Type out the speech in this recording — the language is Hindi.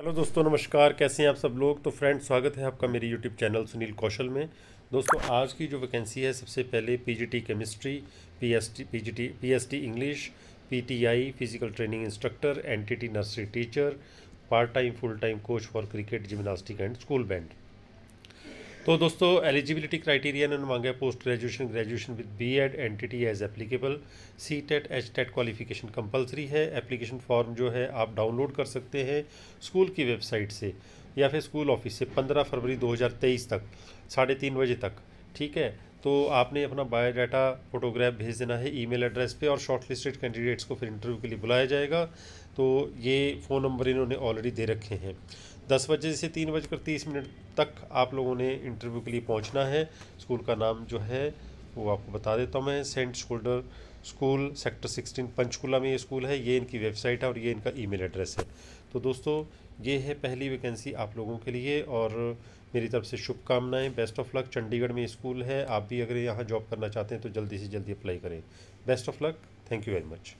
हेलो दोस्तों नमस्कार कैसे हैं आप सब लोग तो फ्रेंड स्वागत है आपका मेरी यूट्यूब चैनल सुनील कौशल में दोस्तों आज की जो वैकेंसी है सबसे पहले PGT chemistry PST PGT PST English PTI physical training instructor NTT nursery teacher part time full time coach for cricket gymnastic and school band तो दोस्तों एलिजिबिलिटी क्राइटेरिया इन्होंने मांगा post graduation graduation with B Ed N T T age applicable C TET H TET qualification compulsory है एप्लीकेशन फॉर्म जो है आप डाउनलोड कर सकते हैं स्कूल की वेबसाइट से या फिर स्कूल ऑफिस से पंद्रह फरवरी दो हज़ार तेईस तक साढ़े तीन बजे तक ठीक है तो आपने अपना बायोडाटा फोटोग्राफ भेज देना है ईमेल एड्रेस पे और शॉर्ट लिस्टेड कैंडिडेट्स को फिर इंटरव्यू के लिए बुलाया जाएगा तो ये फ़ोन नंबर इन्होंने ऑलरेडी दे रखे हैं दस बजे से तीन बजकर तीस मिनट तक आप लोगों ने इंटरव्यू के लिए पहुंचना है स्कूल का नाम जो है वो आपको बता देता हूँ मैं saint soldier school sector sixteen Panchkula में ये स्कूल है ये इनकी वेबसाइट है और ये इनका ईमेल एड्रेस है तो दोस्तों ये है पहली वैकेंसी आप लोगों के लिए और मेरी तरफ से शुभकामनाएं बेस्ट ऑफ लक चंडीगढ़ में स्कूल है आप भी अगर यहाँ जॉब करना चाहते हैं तो जल्दी से जल्दी अप्लाई करें best of luck thank you very much